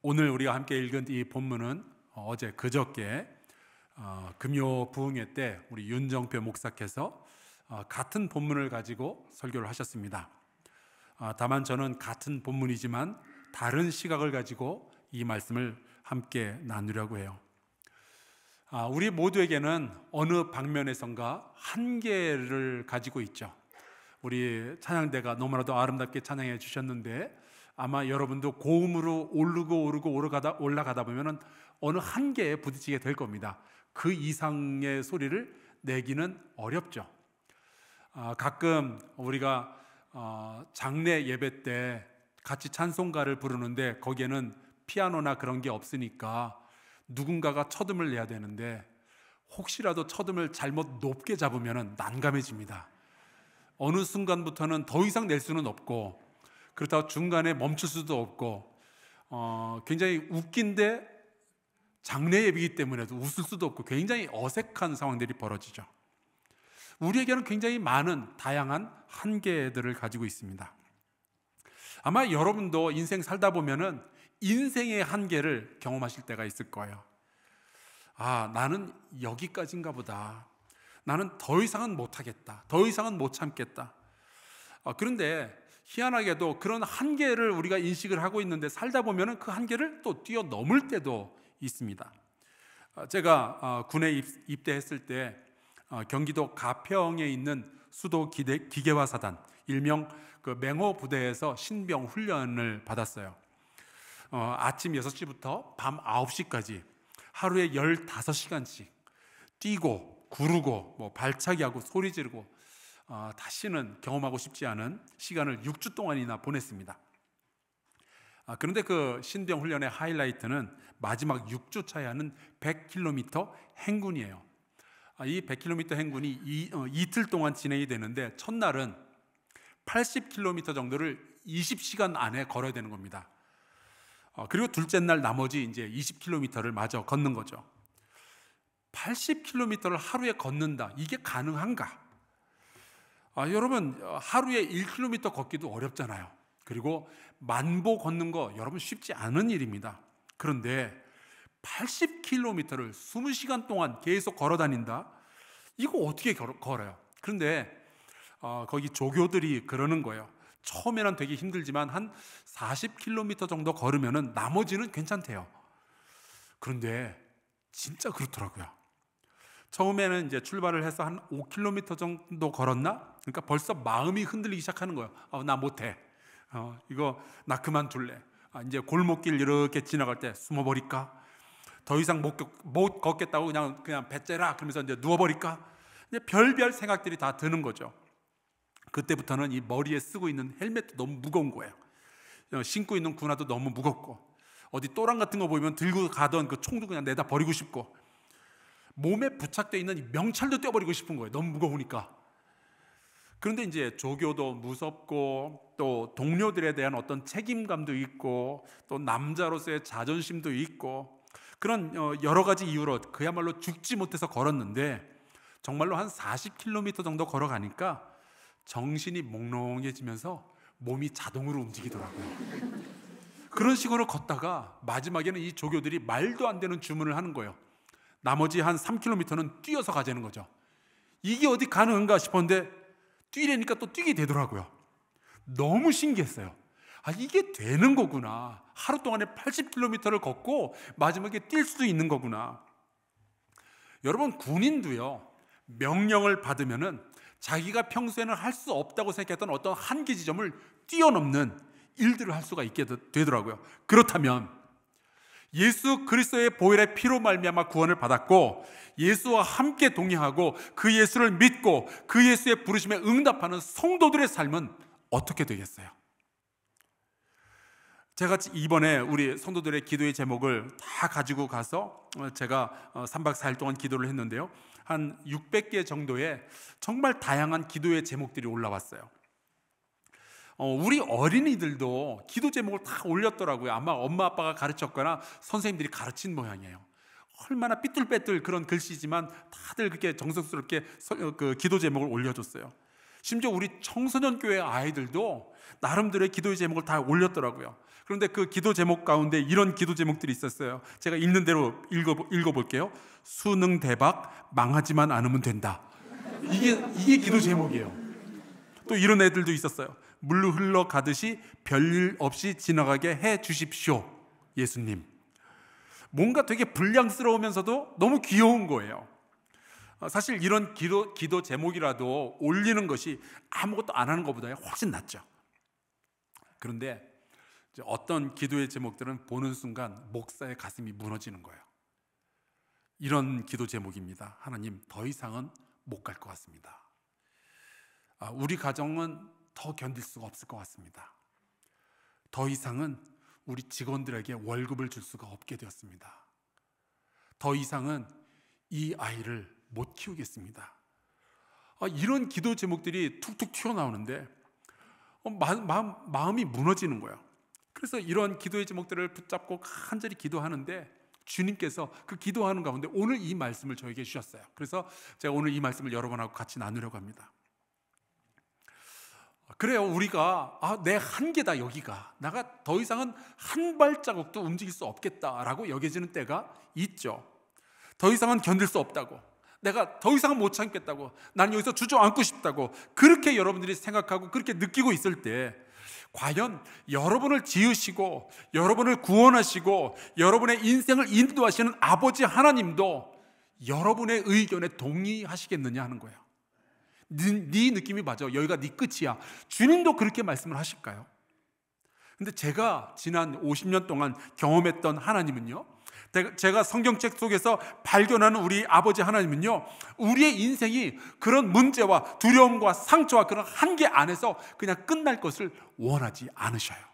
오늘 우리가 함께 읽은 이 본문은 어제 그저께 어, 금요 부흥회 때 우리 윤정표 목사께서 어, 같은 본문을 가지고 설교를 하셨습니다. 어, 다만 저는 같은 본문이지만 다른 시각을 가지고 이 말씀을 함께 나누려고 해요. 아, 우리 모두에게는 어느 방면에선가 한계를 가지고 있죠. 우리 찬양대가 너무나도 아름답게 찬양해 주셨는데 아마 여러분도 고음으로 오르고 오르고 오르가다 올라가다 보면은 어느 한계에 부딪히게 될 겁니다. 그 이상의 소리를 내기는 어렵죠. 아, 가끔 우리가 어, 장례 예배 때 같이 찬송가를 부르는데 거기에는 피아노나 그런 게 없으니까 누군가가 첫음을 내야 되는데 혹시라도 첫음을 잘못 높게 잡으면 난감해집니다. 어느 순간부터는 더 이상 낼 수는 없고 그렇다고 중간에 멈출 수도 없고 어, 굉장히 웃긴데 장례 예비기 이 때문에도 웃을 수도 없고 굉장히 어색한 상황들이 벌어지죠. 우리에게는 굉장히 많은 다양한 한계들을 가지고 있습니다. 아마 여러분도 인생 살다 보면은 인생의 한계를 경험하실 때가 있을 거예요. 아, 나는 여기까지인가 보다. 나는 더 이상은 못하겠다. 더 이상은 못 참겠다. 아, 그런데 희한하게도 그런 한계를 우리가 인식을 하고 있는데 살다 보면 그 한계를 또 뛰어넘을 때도 있습니다. 어, 제가 어, 군에 입대했을 때 어, 경기도 가평에 있는 수도 기계, 화 사단 일명 그 맹호 부대에서 신병 훈련을 받았어요. 어, 아침 6시부터 밤 9시까지 하루에 15시간씩 뛰고 구르고 뭐 발차기하고 소리 지르고 어, 다시는 경험하고 싶지 않은 시간을 6주 동안이나 보냈습니다. 아, 그런데 그 신병 훈련의 하이라이트는 마지막 6주 차에 하는 100km 행군이에요. 아, 이 100km 행군이 이, 어, 이틀 동안 진행이 되는데 첫날은 80km 정도를 20시간 안에 걸어야 되는 겁니다. 어, 그리고 둘째 날 나머지 이제 20km를 마저 걷는 거죠. 80km를 하루에 걷는다. 이게 가능한가? 아, 여러분 하루에 1km 걷기도 어렵잖아요. 그리고 만보 걷는 거 여러분 쉽지 않은 일입니다. 그런데 80km를 20시간 동안 계속 걸어 다닌다. 이거 어떻게 걸어요? 그런데 어, 거기 조교들이 그러는 거예요. 처음에는 되게 힘들지만 한 40km 정도 걸으면은 나머지는 괜찮대요. 그런데 진짜 그렇더라고요. 처음에는 이제 출발을 해서 한 5km 정도 걸었나? 그러니까 벌써 마음이 흔들리기 시작하는 거예요. 어, 나 못해. 어, 이거 나 그만둘래. 아, 이제 골목길 이렇게 지나갈 때 숨어버릴까? 더 이상 못, 못 걷겠다고 그냥 그냥 배째라 그러면서 이제 누워버릴까? 이제 별별 생각들이 다 드는 거죠. 그때부터는 이 머리에 쓰고 있는 헬멧도 너무 무거운 거예요. 어, 신고 있는 군화도 너무 무겁고 어디 또랑 같은 거 보면 들고 가던 그 총도 그냥 내다 버리고 싶고 몸에 부착되 있는 명찰도 떼어버리고 싶은 거예요. 너무 무거우니까. 그런데 이제 조교도 무섭고 또 동료들에 대한 어떤 책임감도 있고 또 남자로서의 자존심도 있고 그런 어, 여러 가지 이유로 그야말로 죽지 못해서 걸었는데 정말로 한 40km 정도 걸어가니까 정신이 몽롱해지면서 몸이 자동으로 움직이더라고요. 그런 식으로 걷다가 마지막에는 이 조교들이 말도 안 되는 주문을 하는 거예요. 나머지 한 3km는 뛰어서 가자는 거죠. 이게 어디 가능한가 싶었는데 뛰려니까 또 뛰게 되더라고요. 너무 신기했어요. 아, 이게 되는 거구나. 하루 동안에 80km를 걷고 마지막에 뛸 수도 있는 거구나. 여러분, 군인도요, 명령을 받으면은 자기가 평소에는 할 수 없다고 생각했던 어떤 한계 지점을 뛰어넘는 일들을 할 수가 있게 되더라고요. 그렇다면 예수 그리스도의 보혈의 피로 말미암아 구원을 받았고 예수와 함께 동행하고 그 예수를 믿고 그 예수의 부르심에 응답하는 성도들의 삶은 어떻게 되겠어요? 제가 이번에 우리 성도들의 기도의 제목을 다 가지고 가서 어, 제가 3박 어, 4일 동안 기도를 했는데요. 한 600개 정도의 정말 다양한 기도의 제목들이 올라왔어요. 어, 우리 어린이들도 기도 제목을 다 올렸더라고요. 아마 엄마 아빠가 가르쳤거나 선생님들이 가르친 모양이에요. 얼마나 삐뚤빼뚤 그런 글씨지만 다들 그렇게 정성스럽게 어, 그 기도 제목을 올려줬어요. 심지어 우리 청소년 교회 아이들도 나름대로의 기도 제목을 다 올렸더라고요. 그런데 그 기도 제목 가운데 이런 기도 제목들이 있었어요. 제가 읽는 대로 읽어 읽어볼게요. 수능 대박 망하지만 않으면 된다. 이게 이게 기도 제목이에요. 또 이런 애들도 있었어요. 물로 흘러가듯이 별일 없이 지나가게 해 주십시오. 예수님. 뭔가 되게 불량스러우면서도 너무 귀여운 거예요. 어, 사실 이런 기도, 기도 제목이라도 올리는 것이 아무것도 안 하는 것보다 훨씬 낫죠. 그런데 어떤 기도의 제목들은 보는 순간 목사의 가슴이 무너지는 거예요. 이런 기도 제목입니다. 하나님, 더 이상은 못 갈 것 같습니다. 아, 우리 가정은 더 견딜 수가 없을 것 같습니다. 더 이상은 우리 직원들에게 월급을 줄 수가 없게 되었습니다. 더 이상은 이 아이를 못 키우겠습니다. 아, 이런 기도 제목들이 툭툭 튀어나오는데 어, 마, 음이 무너지는 거예요. 그래서 이런 기도의 제목들을 붙잡고 간절히 기도하는데 주님께서 그 기도하는 가운데 오늘 이 말씀을 저에게 주셨어요. 그래서 제가 오늘 이 말씀을 여러분하고 같이 나누려고 합니다. 아, 그래요. 우리가 아, 내 한계다 여기가. 내가 더 이상은 한 발자국도 움직일 수 없겠다라고 여겨지는 때가 있죠. 더 이상은 견딜 수 없다고. 내가 더 이상은 못 참겠다고. 나는 여기서 주저앉고 싶다고. 그렇게 여러분들이 생각하고 그렇게 느끼고 있을 때 과연 여러분을 지으시고 여러분을 구원하시고 여러분의 인생을 인도하시는 아버지 하나님도 여러분의 의견에 동의하시겠느냐 하는 거예요. 네, 네 느낌이 맞아. 여기가 네 끝이야. 주님도 그렇게 말씀을 하실까요? 근데 제가 지난 50년 동안 경험했던 하나님은요. 제가 성경책 속에서 발견하는 우리 아버지 하나님은요, 우리의 인생이 그런 문제와 두려움과 상처와 그런 한계 안에서 그냥 끝날 것을 원하지 않으셔요.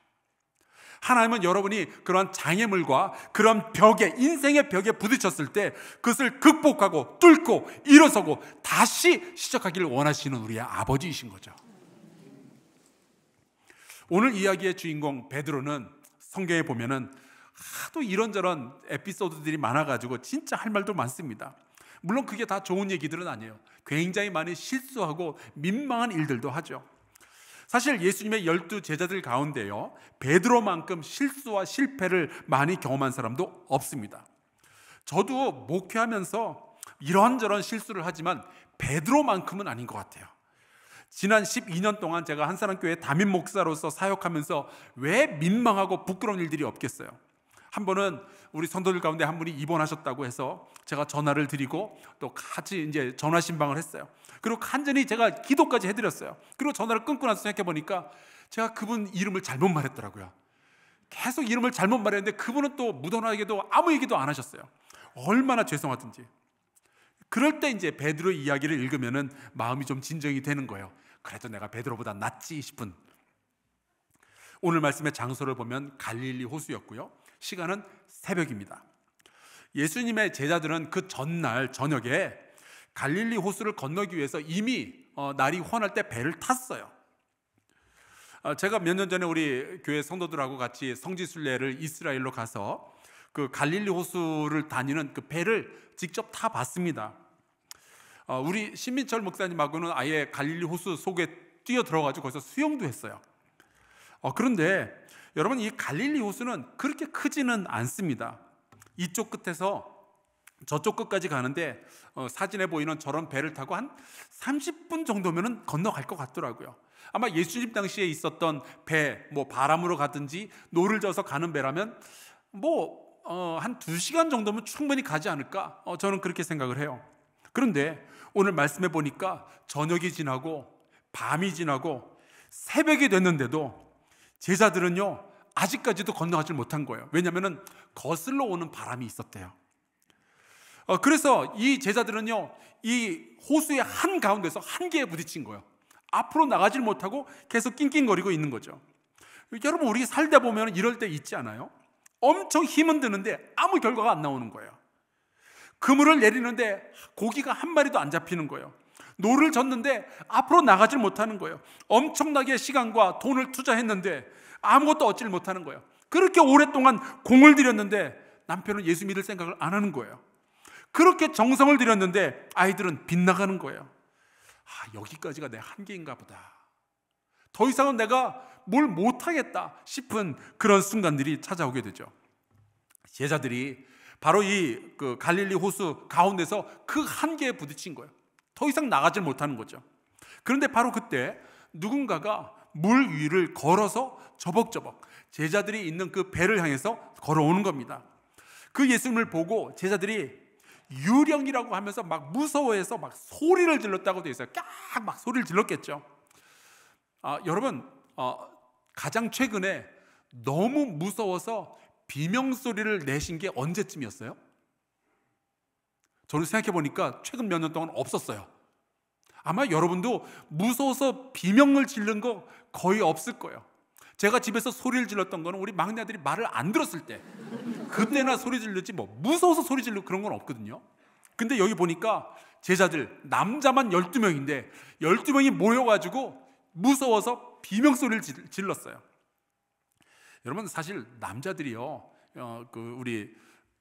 하나님은 여러분이 그러한 장애물과 그런 벽에 인생의 벽에 부딪혔을 때 그것을 극복하고 뚫고 일어서고 다시 시작하기를 원하시는 우리의 아버지이신 거죠. 오늘 이야기의 주인공 베드로는 성경에 보면은 하도 이런저런 에피소드들이 많아가지고 진짜 할 말도 많습니다. 물론 그게 다 좋은 얘기들은 아니에요. 굉장히 많이 실수하고 민망한 일들도 하죠. 사실 예수님의 열두 제자들 가운데요 베드로만큼 실수와 실패를 많이 경험한 사람도 없습니다. 저도 목회하면서 이런저런 실수를 하지만 베드로만큼은 아닌 것 같아요. 지난 12년 동안 제가 한사람교회 담임 목사로서 사역하면서 왜 민망하고 부끄러운 일들이 없겠어요. 한 번은 우리 선도들 가운데 한 분이 입원하셨다고 해서 제가 전화를 드리고 또 같이 이제 전화 신방을 했어요. 그리고 간절히 제가 기도까지 해드렸어요. 그리고 전화를 끊고 나서 생각해 보니까 제가 그분 이름을 잘못 말했더라고요. 계속 이름을 잘못 말했는데 그분은 또 무던하게도 아무 얘기도 안 하셨어요. 얼마나 죄송하든지. 그럴 때 이제 베드로 이야기를 읽으면은 마음이 좀 진정이 되는 거예요. 그래도 내가 베드로보다 낫지 싶은 오늘 말씀의 장소를 보면 갈릴리 호수였고요. 시간은 새벽입니다. 예수님의 제자들은 그 전날 저녁에 갈릴리 호수를 건너기 위해서 이미 어, 날이 환할 때 배를 탔어요. 아, 제가 몇 년 전에 우리 교회 성도들하고 같이 성지순례를 이스라엘로 가서 그 갈릴리 호수를 다니는 그 배를 직접 타 봤습니다. 어, 우리 신민철 목사님하고는 아예 갈릴리 호수 속에 뛰어 들어가지고 거기서 수영도 했어요. 어, 그런데 여러분 이 갈릴리 호수는 그렇게 크지는 않습니다. 이쪽 끝에서 저쪽 끝까지 가는데 어, 사진에 보이는 저런 배를 타고 한 30분 정도면은 건너갈 것 같더라고요. 아마 예수님 당시에 있었던 배, 뭐 바람으로 가든지 노를 져서 가는 배라면 뭐 어, 한 2시간 정도면 충분히 가지 않을까? 어, 저는 그렇게 생각을 해요. 그런데 오늘 말씀해 보니까 저녁이 지나고 밤이 지나고 새벽이 됐는데도 제자들은요, 아직까지도 건너가질 못한 거예요. 왜냐하면 거슬러 오는 바람이 있었대요. 어, 그래서 이 제자들은요, 이 호수의 한 가운데서 한계에 부딪힌 거예요. 앞으로 나가질 못하고 계속 낑낑거리고 있는 거죠. 여러분, 우리 살다 보면 이럴 때 있지 않아요? 엄청 힘은 드는데 아무 결과가 안 나오는 거예요. 그물을 내리는데 고기가 한 마리도 안 잡히는 거예요. 노를 졌는데 앞으로 나가질 못하는 거예요. 엄청나게 시간과 돈을 투자했는데 아무것도 얻질 못하는 거예요. 그렇게 오랫동안 공을 들였는데 남편은 예수 믿을 생각을 안 하는 거예요. 그렇게 정성을 들였는데 아이들은 빗나가는 거예요. 아, 여기까지가 내 한계인가 보다. 더 이상은 내가 뭘 못하겠다 싶은 그런 순간들이 찾아오게 되죠. 제자들이 바로 이그 갈릴리 호수 가운데서 그 한계에 부딪힌 거예요. 더 이상 나가질 못하는 거죠. 그런데 바로 그때 누군가가 물 위를 걸어서 저벅저벅 제자들이 있는 그 배를 향해서 걸어오는 겁니다. 그 예수님을 보고 제자들이 유령이라고 하면서 막 무서워해서 막 소리를 질렀다고 되어 있어요. 깍막 소리를 질렀겠죠. 아, 여러분 어, 가장 최근에 너무 무서워서 비명 소리를 내신 게 언제쯤이었어요? 저는 생각해 보니까 최근 몇 년 동안 없었어요. 아마 여러분도 무서워서 비명을 지른 거 거의 없을 거예요. 제가 집에서 소리를 질렀던 거는 우리 막내들이 말을 안 들었을 때 그때나 소리 질렀지 뭐 무서워서 소리 질르 그런 건 없거든요. 근데 여기 보니까 제자들 남자만 12명인데 12명이 모여 가지고 무서워서 비명 소리를 질렀어요. 여러분 사실 남자들이요. 어, 그 우리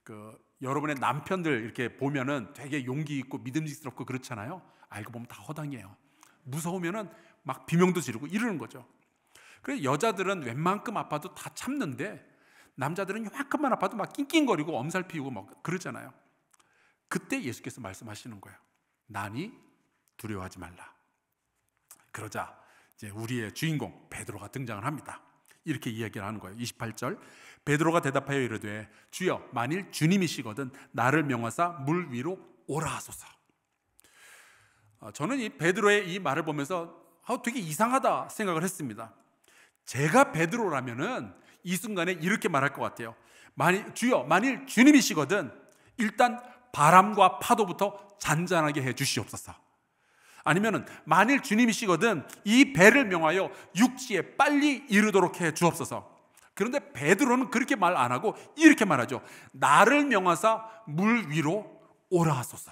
그 여러분의 남편들 이렇게 보면은 되게 용기 있고 믿음직스럽고 그렇잖아요. 알고 보면 다 허당이에요. 무서우면은 막 비명도 지르고 이러는 거죠. 그래 여자들은 웬만큼 아파도 다 참는데 남자들은 요만큼만 아파도 막 낑낑거리고 엄살 피우고 막 그러잖아요. 그때 예수께서 말씀하시는 거예요. 나니 두려워하지 말라. 그러자 이제 우리의 주인공 베드로가 등장을 합니다. 이렇게 이야기를 하는 거예요. 28절 베드로가 대답하여 이르되 주여 만일 주님이시거든 나를 명하사 물 위로 오라 하소서. 아, 저는 이 베드로의 이 말을 보면서 아, 되게 이상하다 생각을 했습니다. 제가 베드로라면은 이 순간에 이렇게 말할 것 같아요. 만일 주여 만일 주님이시거든 일단 바람과 파도부터 잔잔하게 해 주시옵소서. 아니면은 만일 주님이시거든 이 배를 명하여 육지에 빨리 이르도록 해 주옵소서. 그런데 베드로는 그렇게 말 안 하고 이렇게 말하죠. 나를 명하사 물 위로 오라 하소서.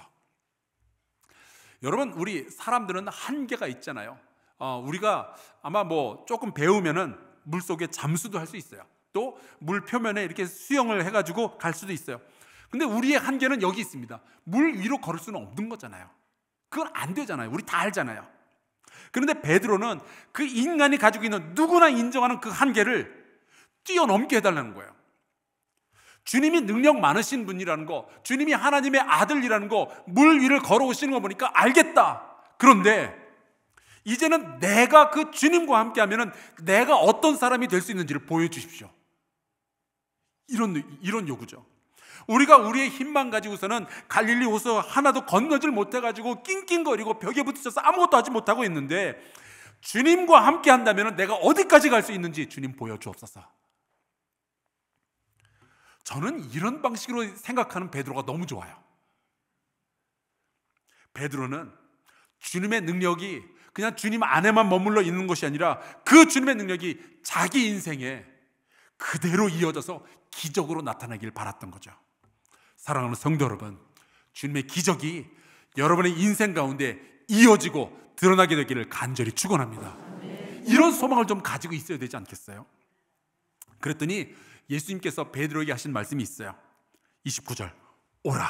여러분 우리 사람들은 한계가 있잖아요. 어, 우리가 아마 뭐 조금 배우면은 물 속에 잠수도 할 수 있어요. 또 물 표면에 이렇게 수영을 해가지고 갈 수도 있어요. 근데 우리의 한계는 여기 있습니다. 물 위로 걸을 수는 없는 거잖아요. 그건 안 되잖아요. 우리 다 알잖아요. 그런데 베드로는 그 인간이 가지고 있는 누구나 인정하는 그 한계를 뛰어넘게 해달라는 거예요. 주님이 능력 많으신 분이라는 거, 주님이 하나님의 아들이라는 거, 물 위를 걸어오시는 거 보니까 알겠다. 그런데 이제는 내가 그 주님과 함께 하면은 내가 어떤 사람이 될 수 있는지를 보여주십시오. 이런, 이런 요구죠. 우리가 우리의 힘만 가지고서는 갈릴리 호수 하나도 건너질 못해가지고 낑낑거리고 벽에 붙딪혀서 아무것도 하지 못하고 있는데 주님과 함께 한다면 내가 어디까지 갈 수 있는지 주님 보여주옵소서. 저는 이런 방식으로 생각하는 베드로가 너무 좋아요. 베드로는 주님의 능력이 그냥 주님 안에만 머물러 있는 것이 아니라 그 주님의 능력이 자기 인생에 그대로 이어져서 기적으로 나타나길 바랐던 거죠. 사랑하는 성도 여러분, 주님의 기적이 여러분의 인생 가운데 이어지고 드러나게 되기를 간절히 축원합니다. 이런 소망을 좀 가지고 있어야 되지 않겠어요? 그랬더니 예수님께서 베드로에게 하신 말씀이 있어요. 29절. 오라.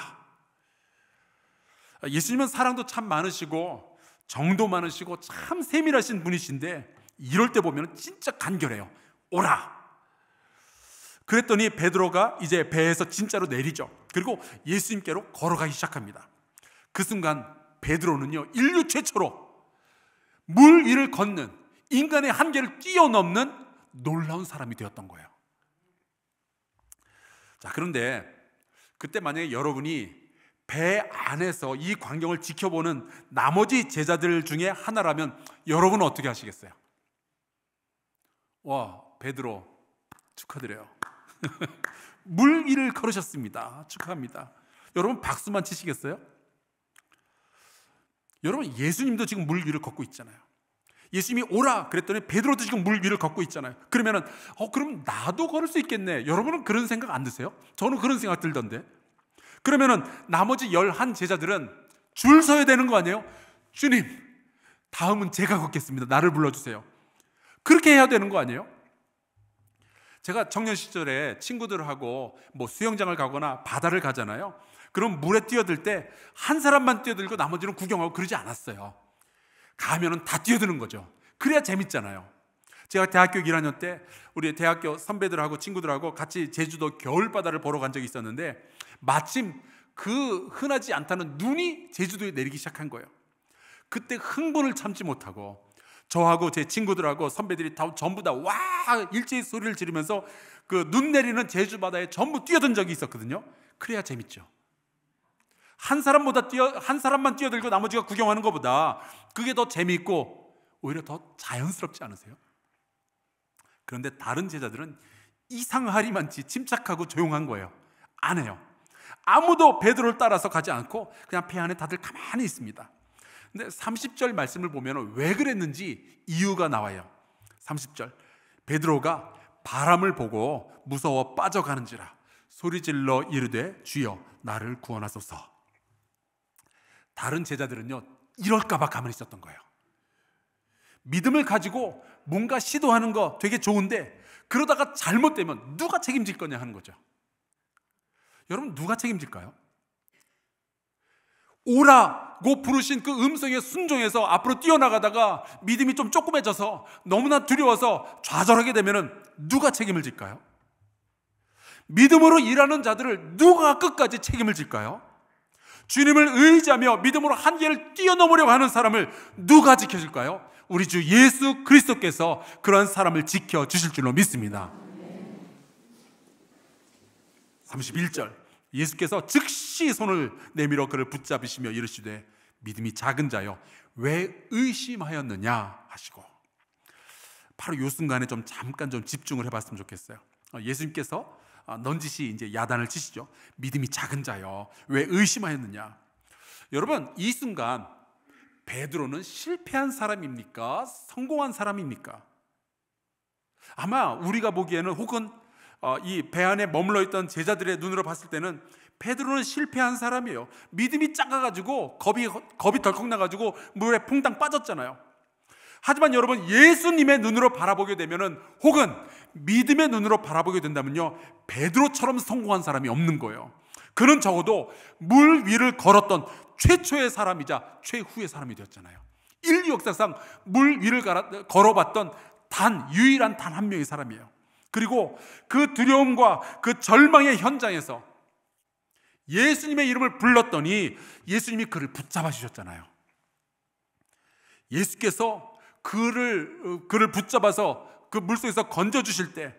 예수님은 사랑도 참 많으시고 정도 많으시고 참 세밀하신 분이신데 이럴 때 보면 진짜 간결해요. 오라. 그랬더니 베드로가 이제 배에서 진짜로 내리죠. 그리고 예수님께로 걸어가기 시작합니다. 그 순간 베드로는요. 인류 최초로 물 위를 걷는 인간의 한계를 뛰어넘는 놀라운 사람이 되었던 거예요. 자, 그런데 그때 만약에 여러분이 배 안에서 이 광경을 지켜보는 나머지 제자들 중에 하나라면 여러분은 어떻게 하시겠어요? 와, 베드로 축하드려요. 물 위를 걸으셨습니다. 축하합니다. 여러분 박수만 치시겠어요? 여러분 예수님도 지금 물 위를 걷고 있잖아요. 예수님이 오라 그랬더니 베드로도 지금 물 위를 걷고 있잖아요. 그러면은 어 그럼 나도 걸을 수 있겠네. 여러분은 그런 생각 안 드세요? 저는 그런 생각 들던데. 그러면은 나머지 열한 제자들은 줄 서야 되는 거 아니에요? 주님, 다음은 제가 걷겠습니다. 나를 불러 주세요. 그렇게 해야 되는 거 아니에요? 제가 청년 시절에 친구들하고 뭐 수영장을 가거나 바다를 가잖아요. 그럼 물에 뛰어들 때 한 사람만 뛰어들고 나머지는 구경하고 그러지 않았어요. 가면은 다 뛰어드는 거죠. 그래야 재밌잖아요. 제가 대학교 1학년 때 우리 대학교 선배들하고 친구들하고 같이 제주도 겨울바다를 보러 간 적이 있었는데 마침 그 흔하지 않다는 눈이 제주도에 내리기 시작한 거예요. 그때 흥분을 참지 못하고 저하고 제 친구들하고 선배들이 다 전부 다 와 일제히 소리를 지르면서 그 눈 내리는 제주 바다에 전부 뛰어든 적이 있었거든요. 그래야 재밌죠. 한 사람보다 뛰어 한 사람만 뛰어들고 나머지가 구경하는 것보다 그게 더 재미있고 오히려 더 자연스럽지 않으세요? 그런데 다른 제자들은 이상하리만치 침착하고 조용한 거예요. 안 해요. 아무도 베드로를 따라서 가지 않고 그냥 배 안에 다들 가만히 있습니다. 근데 30절 말씀을 보면 왜 그랬는지 이유가 나와요. 30절. 베드로가 바람을 보고 무서워 빠져가는지라 소리 질러 이르되 주여 나를 구원하소서. 다른 제자들은요, 이럴까봐 가만히 있었던 거예요. 믿음을 가지고 뭔가 시도하는 거 되게 좋은데, 그러다가 잘못되면 누가 책임질 거냐 하는 거죠. 여러분, 누가 책임질까요? 오라고 부르신 그 음성에 순종해서 앞으로 뛰어나가다가 믿음이 좀 조그매져서 너무나 두려워서 좌절하게 되면 누가 책임을 질까요? 믿음으로 일하는 자들을 누가 끝까지 책임을 질까요? 주님을 의지하며 믿음으로 한계를 뛰어넘으려고 하는 사람을 누가 지켜줄까요? 우리 주 예수 그리스도께서 그런 사람을 지켜 주실 줄로 믿습니다. 31절 예수께서 즉시 손을 내밀어 그를 붙잡으시며 이르시되 믿음이 작은 자여 왜 의심하였느냐 하시고 바로 요 순간에 좀 잠깐 좀 집중을 해봤으면 좋겠어요. 어, 예수님께서 아, 넌지시 이제 야단을 치시죠. 믿음이 작은 자여 왜 의심하였느냐? 여러분 이 순간 베드로는 실패한 사람입니까? 성공한 사람입니까? 아마 우리가 보기에는 혹은 어, 이배 안에 머물러 있던 제자들의 눈으로 봤을 때는 베드로는 실패한 사람이에요. 믿음이 작아가지고 겁이 겁이 덜컥 나가지고 물에 퐁당 빠졌잖아요. 하지만 여러분 예수님의 눈으로 바라보게 되면은 혹은 믿음의 눈으로 바라보게 된다면요. 베드로처럼 성공한 사람이 없는 거예요. 그는 적어도 물 위를 걸었던 최초의 사람이자 최후의 사람이 되었잖아요. 인류 역사상 물 위를 걸어봤던 단 유일한 단 한 명의 사람이에요. 그리고 그 두려움과 그 절망의 현장에서 예수님의 이름을 불렀더니 예수님이 그를 붙잡아 주셨잖아요. 예수께서 그를 어, 그를 붙잡아서 그 물속에서 건져 주실 때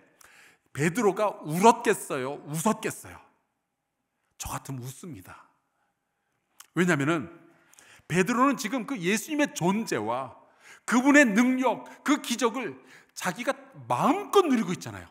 베드로가 울었겠어요. 웃었겠어요. 저 같으면 웃습니다. 왜냐면은 베드로는 지금 그 예수님의 존재와 그분의 능력, 그 기적을 자기가 마음껏 누리고 있잖아요.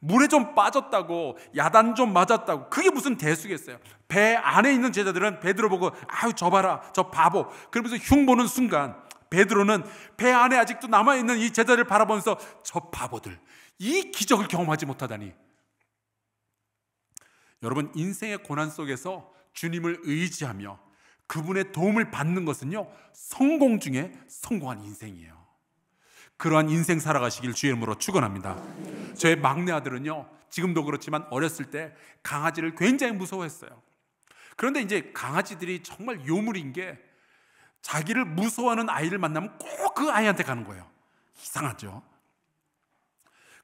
물에 좀 빠졌다고 야단 좀 맞았다고 그게 무슨 대수겠어요? 배 안에 있는 제자들은 베드로 보고 아유 저 봐라 저 바보 그러면서 흉 보는 순간 베드로는 배 안에 아직도 남아 있는 이 제자를 바라보면서 저 바보들 이 기적을 경험하지 못하다니 여러분 인생의 고난 속에서 주님을 의지하며 그분의 도움을 받는 것은요 성공 중에 성공한 인생이에요. 그러한 인생 살아가시길 주의 이름으로 축원합니다. 저의 막내 아들은요. 지금도 그렇지만 어렸을 때 강아지를 굉장히 무서워했어요. 그런데 이제 강아지들이 정말 요물인 게 자기를 무서워하는 아이를 만나면 꼭 그 아이한테 가는 거예요. 이상하죠.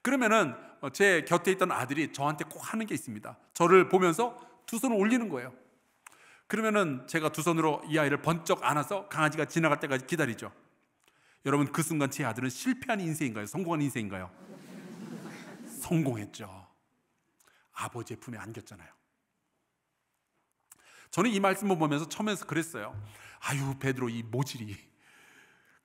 그러면은 어, 제 곁에 있던 아들이 저한테 꼭 하는 게 있습니다. 저를 보면서 두 손을 올리는 거예요. 그러면은 제가 두 손으로 이 아이를 번쩍 안아서 강아지가 지나갈 때까지 기다리죠. 여러분 그 순간 제 아들은 실패한 인생인가요? 성공한 인생인가요? 성공했죠. 아버지의 품에 안겼잖아요. 저는 이 말씀을 보면서 처음에서 그랬어요. 아유 베드로 이 모질이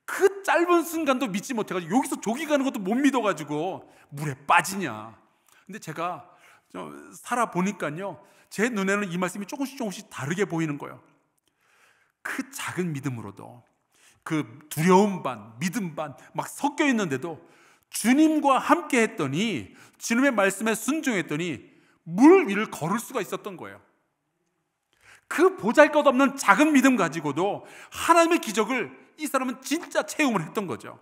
그 짧은 순간도 믿지 못해가지고 여기서 조기 가는 것도 못 믿어가지고 물에 빠지냐. 근데 제가 살아 보니까요 제 눈에는 이 말씀이 조금씩 조금씩 다르게 보이는 거예요. 그 작은 믿음으로도 그 두려움 반, 믿음 반 막 섞여 있는데도 주님과 함께 했더니 주님의 말씀에 순종했더니 물 위를 걸을 수가 있었던 거예요. 그 보잘것없는 작은 믿음 가지고도 하나님의 기적을 이 사람은 진짜 체험을 했던 거죠.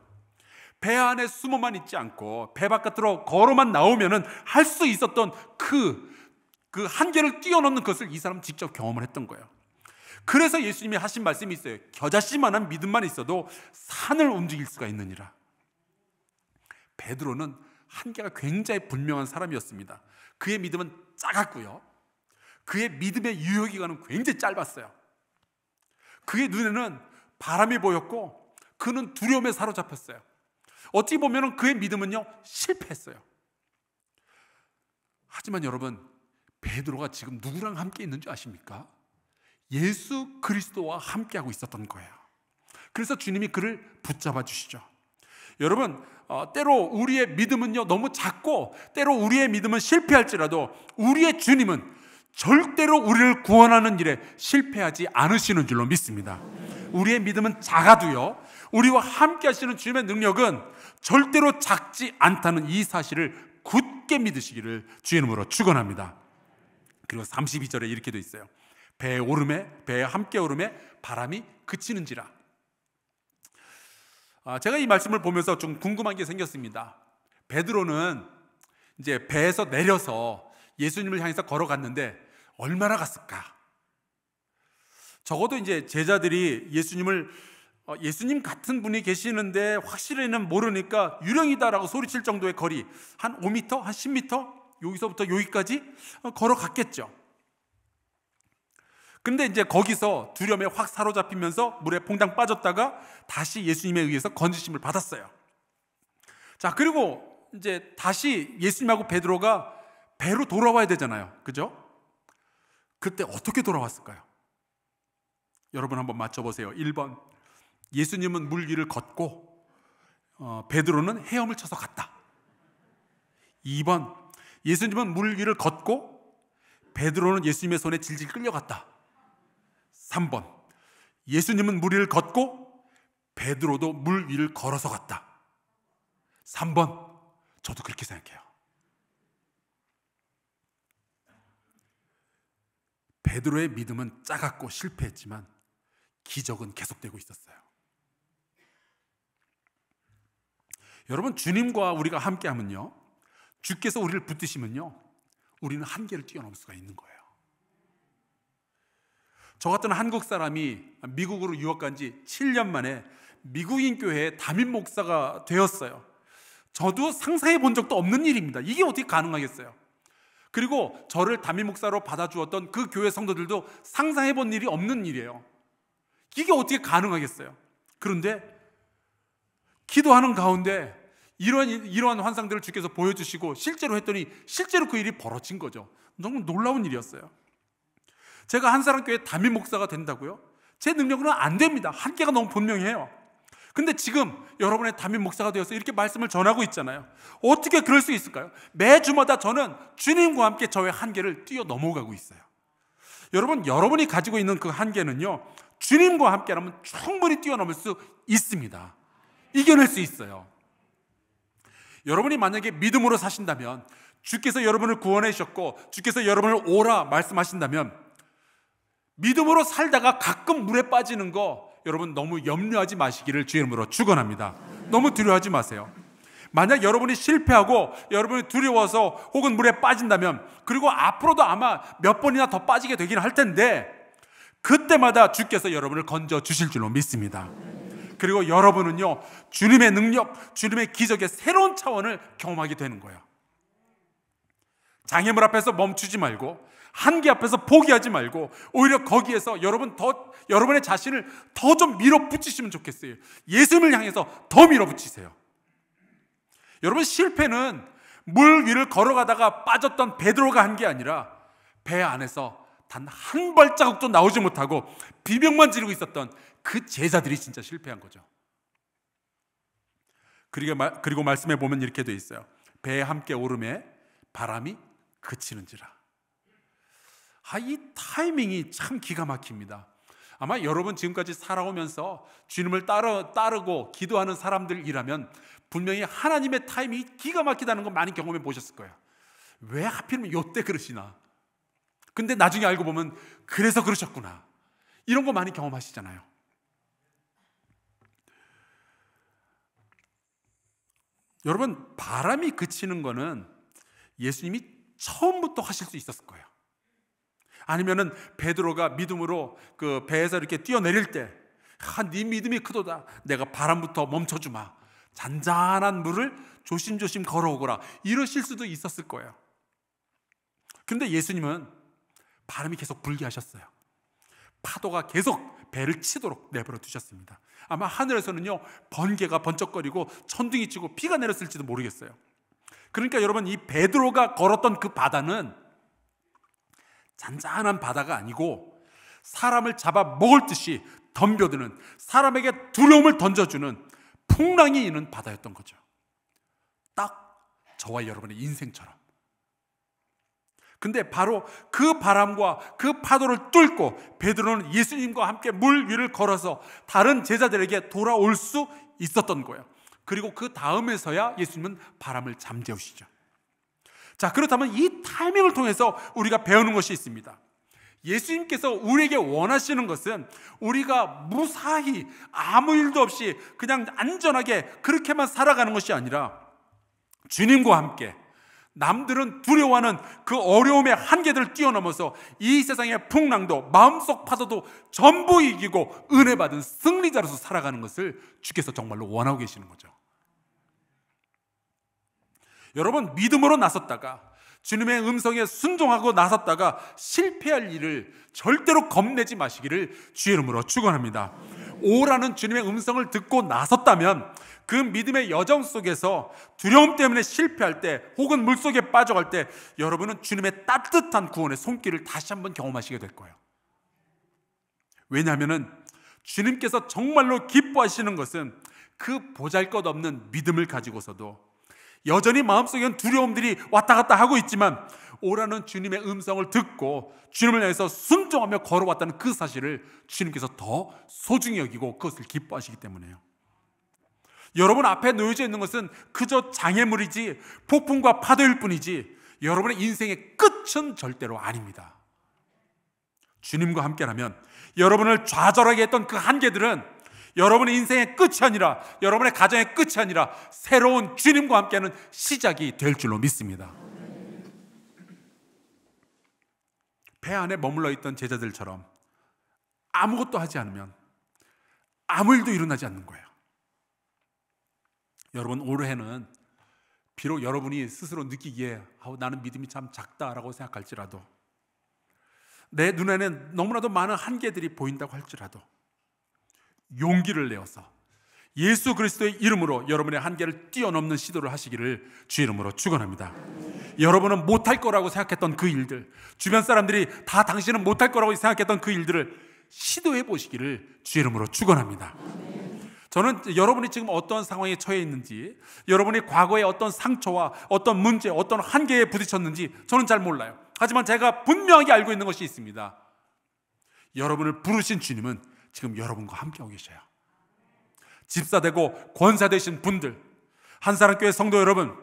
배 안에 숨어만 있지 않고 배 바깥으로 걸어만 나오면은 할 수 있었던 그그 그 한계를 뛰어넘는 것을 이 사람 직접 경험을 했던 거예요. 그래서 예수님이 하신 말씀이 있어요. 겨자씨만한 믿음만 있어도 산을 움직일 수가 있느니라. 베드로는 한계가 굉장히 분명한 사람이었습니다. 그의 믿음은 작았고요. 그의 믿음의 유효 기간은 굉장히 짧았어요. 그의 눈에는 바람이 보였고 그는 두려움에 사로잡혔어요. 어찌 보면 그의 믿음은요 실패했어요. 하지만 여러분 베드로가 지금 누구랑 함께 있는 줄 아십니까? 예수 그리스도와 함께하고 있었던 거예요. 그래서 주님이 그를 붙잡아 주시죠. 여러분, 어, 때로 우리의 믿음은요, 너무 작고, 때로 우리의 믿음은 실패할지라도, 우리의 주님은 절대로 우리를 구원하는 일에 실패하지 않으시는 줄로 믿습니다. 우리의 믿음은 작아도요, 우리와 함께 하시는 주님의 능력은 절대로 작지 않다는 이 사실을 굳게 믿으시기를 주의 이름으로 축원합니다. 그리고 32절에 이렇게 돼 있어요. 배에 오름에 배에 함께 오름에 바람이 그치는지라. 아, 제가 이 말씀을 보면서 좀 궁금한 게 생겼습니다. 베드로는 이제 배에서 내려서 예수님을 향해서 걸어갔는데 얼마나 갔을까? 적어도 이제 제자들이 예수님을 어, 예수님 같은 분이 계시는데 확실히는 모르니까 유령이다라고 소리칠 정도의 거리 한 5m, 한 10m 여기서부터 여기까지 어, 걸어갔겠죠. 근데 이제 거기서 두려움에 확 사로잡히면서 물에 퐁당 빠졌다가 다시 예수님에 의해서 건지심을 받았어요. 자, 그리고 이제 다시 예수님하고 베드로가 배로 돌아와야 되잖아요. 그죠? 그때 어떻게 돌아왔을까요? 여러분 한번 맞춰보세요. 1번. 예수님은 물 위를 걷고, 어, 베드로는 헤엄을 쳐서 갔다. 2번. 예수님은 물 위를 걷고, 베드로는 예수님의 손에 질질 끌려갔다. 3번. 예수님은 물 위를 걷고 베드로도 물 위를 걸어서 갔다. 3번. 저도 그렇게 생각해요. 베드로의 믿음은 작았고 실패했지만 기적은 계속되고 있었어요. 여러분 주님과 우리가 함께하면요, 주께서 우리를 붙드시면요, 우리는 한계를 뛰어넘을 수가 있는 거예요. 저 같은 한국 사람이 미국으로 유학 간 지 7년 만에 미국인 교회에 담임 목사가 되었어요. 저도 상상해 본 적도 없는 일입니다. 이게 어떻게 가능하겠어요? 그리고 저를 담임 목사로 받아주었던 그 교회 성도들도 상상해 본 일이 없는 일이에요. 이게 어떻게 가능하겠어요? 그런데 기도하는 가운데 이러한, 이러한 환상들을 주께서 보여주시고 실제로 했더니 실제로 그 일이 벌어진 거죠. 너무 놀라운 일이었어요. 제가 한사람교회 담임 목사가 된다고요? 제 능력으로는 안 됩니다. 한계가 너무 분명해요. 근데 지금 여러분의 담임 목사가 되어서 이렇게 말씀을 전하고 있잖아요. 어떻게 그럴 수 있을까요? 매주마다 저는 주님과 함께 저의 한계를 뛰어넘어가고 있어요. 여러분, 여러분이 가지고 있는 그 한계는요, 주님과 함께라면 충분히 뛰어넘을 수 있습니다. 이겨낼 수 있어요. 여러분이 만약에 믿음으로 사신다면, 주께서 여러분을 구원해 주셨고, 주께서 여러분을 오라 말씀하신다면, 믿음으로 살다가 가끔 물에 빠지는 거 여러분 너무 염려하지 마시기를 주의 이름으로 축원합니다. 너무 두려워하지 마세요. 만약 여러분이 실패하고 여러분이 두려워서 혹은 물에 빠진다면 그리고 앞으로도 아마 몇 번이나 더 빠지게 되긴 할 텐데 그때마다 주께서 여러분을 건져 주실 줄로 믿습니다. 그리고 여러분은요 주님의 능력, 주님의 기적의 새로운 차원을 경험하게 되는 거예요. 장애물 앞에서 멈추지 말고 한계 앞에서 포기하지 말고 오히려 거기에서 여러분 더 여러분의 자신을 더 좀 밀어붙이시면 좋겠어요. 예수님을 향해서 더 밀어붙이세요. 여러분 실패는 물 위를 걸어가다가 빠졌던 베드로가 한 게 아니라 배 안에서 단 한 발자국도 나오지 못하고 비명만 지르고 있었던 그 제자들이 진짜 실패한 거죠. 그리고, 그리고 말씀해 보면 이렇게 돼 있어요. 배에 함께 오름에 바람이 그치는지라. 아, 이 타이밍이 참 기가 막힙니다. 아마 여러분 지금까지 살아오면서 주님을 따르, 따르고 기도하는 사람들이라면 분명히 하나님의 타이밍이 기가 막히다는 거 많이 경험해 보셨을 거예요. 왜 하필이면 요때 그러시나? 근데 나중에 알고 보면 그래서 그러셨구나. 이런 거 많이 경험하시잖아요. 여러분, 바람이 그치는 거는 예수님이 처음부터 하실 수 있었을 거예요. 아니면은 베드로가 믿음으로 그 배에서 이렇게 뛰어내릴 때, 아, 네 믿음이 크도다. 내가 바람부터 멈춰주마. 잔잔한 물을 조심조심 걸어오거라. 이러실 수도 있었을 거예요. 근데 예수님은 바람이 계속 불게 하셨어요. 파도가 계속 배를 치도록 내버려 두셨습니다. 아마 하늘에서는요, 번개가 번쩍거리고 천둥이 치고 비가 내렸을지도 모르겠어요. 그러니까 여러분, 이 베드로가 걸었던 그 바다는 잔잔한 바다가 아니고 사람을 잡아 먹을 듯이 덤벼드는 사람에게 두려움을 던져주는 풍랑이 있는 바다였던 거죠. 딱 저와 여러분의 인생처럼. 근데 바로 그 바람과 그 파도를 뚫고 베드로는 예수님과 함께 물 위를 걸어서 다른 제자들에게 돌아올 수 있었던 거예요. 그리고 그 다음에서야 예수님은 바람을 잠재우시죠. 자, 그렇다면 이 타이밍을 통해서 우리가 배우는 것이 있습니다. 예수님께서 우리에게 원하시는 것은 우리가 무사히 아무 일도 없이 그냥 안전하게 그렇게만 살아가는 것이 아니라 주님과 함께 남들은 두려워하는 그 어려움의 한계들을 뛰어넘어서 이 세상의 풍랑도 마음속 파도도 전부 이기고 은혜 받은 승리자로서 살아가는 것을 주께서 정말로 원하고 계시는 거죠. 여러 분 믿음으로 나섰다가 주님의 음성에 순종하고 나섰다가 실패할 일을 절대로 겁내지 마시기를 주의 이름으로 축원합니다. 오라는 주님의 음성을 듣고 나섰다면 그 믿음의 여정 속에서 두려움 때문에 실패할 때 혹은 물속에 빠져갈 때 여러분은 주님의 따뜻한 구원의 손길을 다시 한번 경험하시게 될 거예요. 왜냐하면 주님께서 정말로 기뻐하시는 것은 그 보잘것없는 믿음을 가지고서도 여전히 마음속엔 두려움들이 왔다 갔다 하고 있지만 오라는 주님의 음성을 듣고 주님을 향해서 순종하며 걸어왔다는 그 사실을 주님께서 더 소중히 여기고 그것을 기뻐하시기 때문에요. 여러분 앞에 놓여져 있는 것은 그저 장애물이지 폭풍과 파도일 뿐이지 여러분의 인생의 끝은 절대로 아닙니다. 주님과 함께라면 여러분을 좌절하게 했던 그 한계들은 여러분의 인생의 끝이 아니라 여러분의 가정의 끝이 아니라 새로운 주님과 함께하는 시작이 될 줄로 믿습니다. 배 안에 머물러 있던 제자들처럼 아무것도 하지 않으면 아무 일도 일어나지 않는 거예요. 여러분 올해는 비록 여러분이 스스로 느끼기에 아우 나는 믿음이 참 작다라고 생각할지라도 내 눈에는 너무나도 많은 한계들이 보인다고 할지라도 용기를 내어서 예수 그리스도의 이름으로 여러분의 한계를 뛰어넘는 시도를 하시기를 주 이름으로 축원합니다. 여러분은 못할 거라고 생각했던 그 일들, 주변 사람들이 다 당신은 못할 거라고 생각했던 그 일들을 시도해 보시기를 주 이름으로 축원합니다. 저는 여러분이 지금 어떤 상황에 처해 있는지, 여러분이 과거에 어떤 상처와 어떤 문제, 어떤 한계에 부딪혔는지 저는 잘 몰라요. 하지만 제가 분명히 알고 있는 것이 있습니다. 여러분을 부르신 주님은 지금 여러분과 함께하고 계셔요. 집사 되고 권사 되신 분들, 한사람교회 성도 여러분,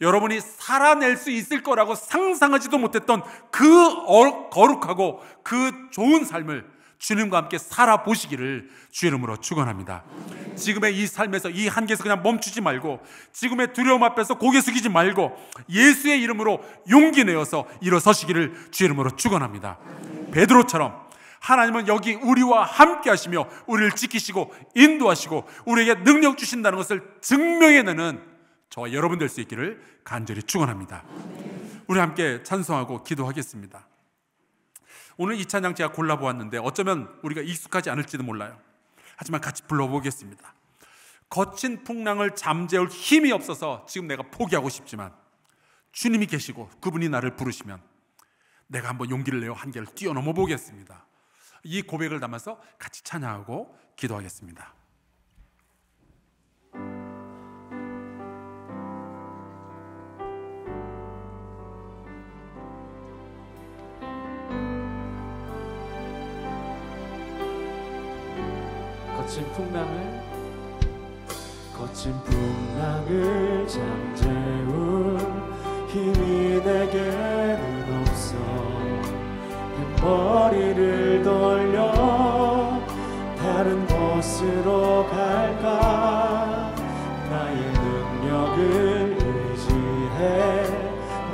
여러분이 살아낼 수 있을 거라고 상상하지도 못했던 그 거룩하고 그 좋은 삶을 주님과 함께 살아보시기를 주 이름으로 축원합니다. 지금의 이 삶에서 이 한계에서 그냥 멈추지 말고 지금의 두려움 앞에서 고개 숙이지 말고 예수의 이름으로 용기 내어서 일어서시기를 주 이름으로 축원합니다. 베드로처럼 하나님은 여기 우리와 함께 하시며 우리를 지키시고 인도하시고 우리에게 능력 주신다는 것을 증명해내는 저와 여러분 될 수 있기를 간절히 축원합니다. 우리 함께 찬송하고 기도하겠습니다. 오늘 이 찬양 제가 골라보았는데 어쩌면 우리가 익숙하지 않을지도 몰라요. 하지만 같이 불러보겠습니다. 거친 풍랑을 잠재울 힘이 없어서 지금 내가 포기하고 싶지만 주님이 계시고 그분이 나를 부르시면 내가 한번 용기를 내어 한계를 뛰어넘어 보겠습니다. 이 고백을 담아서 같이 찬양하고 기도하겠습니다. 거친 풍랑을 거친 풍랑을 잠재운 힘이 내게 머리를 돌려 다른 곳으로 갈까 나의 능력을 의지해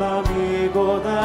마음이 고다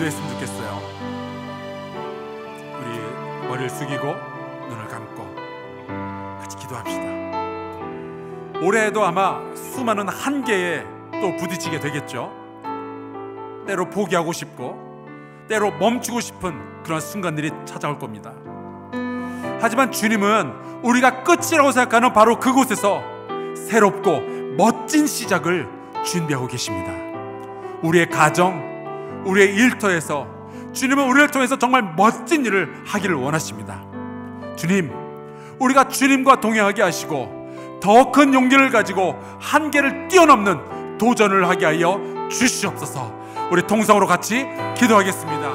기도했으면 좋겠어요. 우리 머리를 숙이고 눈을 감고 같이 기도합시다. 올해에도 아마 수많은 한계에 또 부딪히게 되겠죠. 때로 포기하고 싶고 때로 멈추고 싶은 그런 순간들이 찾아올 겁니다. 하지만 주님은 우리가 끝이라고 생각하는 바로 그곳에서 새롭고 멋진 시작을 준비하고 계십니다. 우리의 가정, 우리의 일터에서 주님은 우리를 통해서 정말 멋진 일을 하기를 원하십니다. 주님, 우리가 주님과 동행하게 하시고 더 큰 용기를 가지고 한계를 뛰어넘는 도전을 하게 하여 주시옵소서. 우리 통성으로 같이 기도하겠습니다.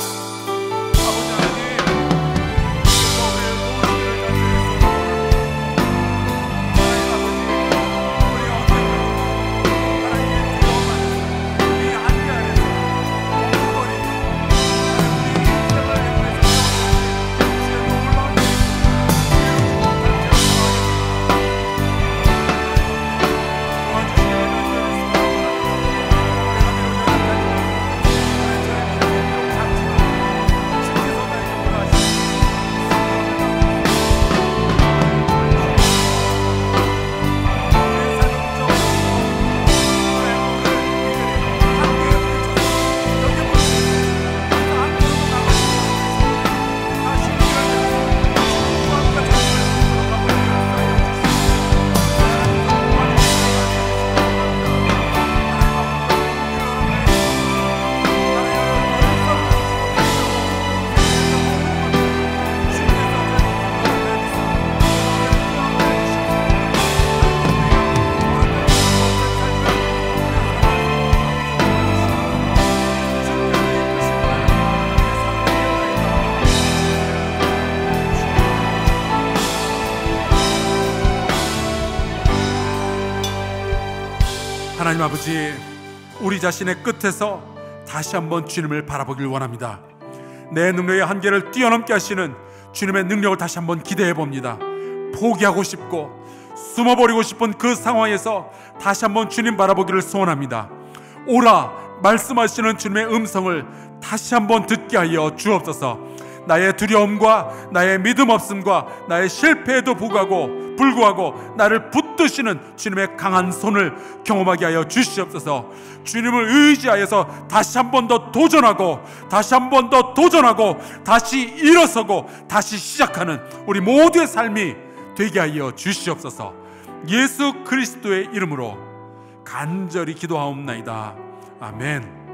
하나님 아버지 우리 자신의 끝에서 다시 한번 주님을 바라보길 원합니다. 내 능력의 한계를 뛰어넘게 하시는 주님의 능력을 다시 한번 기대해 봅니다. 포기하고 싶고 숨어버리고 싶은 그 상황에서 다시 한번 주님 바라보기를 소원합니다. 오라 말씀하시는 주님의 음성을 다시 한번 듣게 하여 주옵소서. 나의 두려움과 나의 믿음 없음과 나의 실패에도 불구하고 불구하고 나를 붙드시는 주님의 강한 손을 경험하게 하여 주시옵소서. 주님을 의지하여서 다시 한 번 더 도전하고 다시 한 번 더 도전하고 다시 일어서고 다시 시작하는 우리 모두의 삶이 되게 하여 주시옵소서. 예수 그리스도의 이름으로 간절히 기도하옵나이다. 아멘.